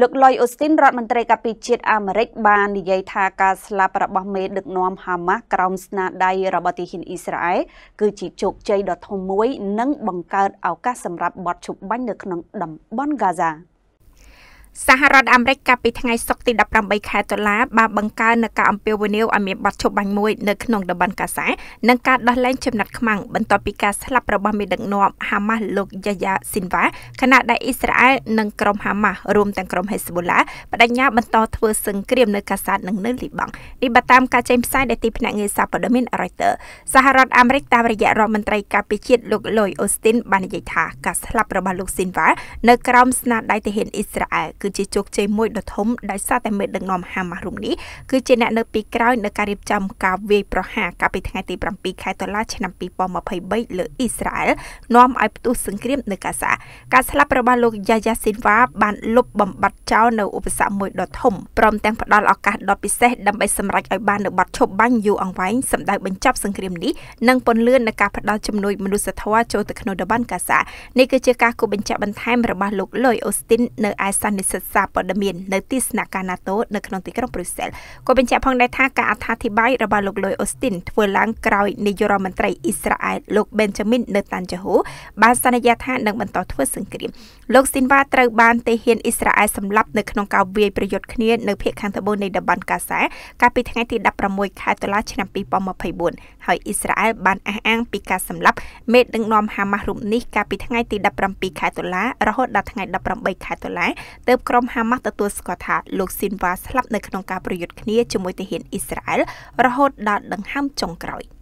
លោកលុយអូស្ទីនរដ្ឋមន្ត្រីកាពីជាតិអាមេរិកបាននិយាយថាការស្លាប់របស់មេដឹកនាំហាម៉ាស់ក្រោមស្នាដៃរបស់ទីហ៊ានអ៊ីស្រាអែលគឺជាជោគជ័យដ៏ធំមួយនិងបង្កើតឱកាសសម្រាប់បទឈប់បាញ់នៅក្នុងតំបន់ហ្គាហ្សា។សហរដ្ឋអាមេរិកកាលពីថ្ងៃសុក្រទី18ខែតុលាបានបង្កើននូវការអំពាវនាវឲ្យមានបទឈប់បាញ់មួយនៅក្នុងតំបន់កាហ្សានិងការដោះលែងចំណាត់ខ្មាំងបន្ទាប់ពីការស្លាប់របស់មេដឹកនាំហាម៉ាស់លោកយ៉ាយ៉ាស៊ីនវ៉ាខណៈដែលអ៊ីស្រាអែលនិងក្រុមហាម៉ាស់រួមទាំងក្រុមហេសប៊ូឡាបដិញ្ញាបន្តធ្វើសង្គ្រាមនៅកាហ្សានិងនៅលីបង់នេះបើតាមការចេញផ្សាយដែលទីភ្នាក់ងារសារព័ត៌មាន Reuters សហរដ្ឋអាមេរិកតាមរយៈរដ្ឋមន្ត្រីការពារជាតិលោកលុយអូស្ទីនបាននិយាយថាការស្លាប់របស់លោកស៊ីនវ៉ានៅក្រោមស្នាដៃទាហានអ៊ីស្រាអែលគឺជាជោគជ័យមួយដ៏ធំដែលសារតែមេដឹកនាំហាម៉ាស់រូបនេះគឺជាអ្នកនៅពីក្រោយនៅការរៀបចំការវាយប្រហារកាលពីថ្ងៃទី7ខែតុលាឆ្នាំ2023លើអ៊ីស្រាអែលនាំឲ្យផ្ទុះសង្គ្រាមនៅកាហ្សាការស្លាប់របស់លោកយ៉ាយ៉ាស៊ីនវ៉ាបានលុបបំបាត់ចោលនៅឧបសគ្គមួយដ៏ធំព្រមទាំងផ្ដល់ឱកាសដ៏ពិសេសដើម្បីសម្រេចឲ្យបាននៅបទឈប់បាញ់យូរអង្វែងសម្ដៅបញ្ចប់សង្គ្រាមនេះនិងពន្លឿននៅការផ្ដល់ជំនួយមនុស្សធម៌ចូលទៅក្នុងតំបន់កាហ្សានេះគឺជាការគូបញ្ជាក់បន្ថែមរបស់លោកលុយអូស្ទីននៅឯសាននិសិក្សាព័ត៌មាននៅទីស្នាក់ការ NATO នៅក្នុងទីក្រុងប្រ៊ុយសែលក៏បញ្ជាក់ផងដែរថាការអត្ថាធិប្បាយរបស់លោកលុយអូស្ទីនធ្វើឡើងក្រោយនាយករដ្ឋមន្ត្រីអ៊ីស្រាអែលលោក Benjamin Netanyahu បានសន្យាថានឹងបន្តធ្វើសង្គ្រាមលោកស៊ីនវ៉ាត្រូវបានទេហ៊ានអ៊ីស្រាអែលសម្លាប់នៅក្នុងការវាយប្រយុទ្ធគ្នានៅភូមិខាងត្បូងនៃតំបន់កាហ្សាកាលពីថ្ងៃទី16ខែតុលាឆ្នាំ2024ហើយអ៊ីស្រាអែលបានអះអាងពីការសម្លាប់មេដឹកនាំហាម៉ាស់រូបនេះកាលពីថ្ងៃទី17ខែតុលារហូតដល់ថ្ងៃ18ខែតុលាទើបក្រុមហាម៉ាស់ទទួលស្គាល់ថាលោកស៊ីនវ៉ាស្លាប់នៅក្នុងការប្រយុទ្ធគ្នាជាមួយទាហានអ៊ីស្រាអែលរហូតដល់ដង្ហើមចុងក្រោយ។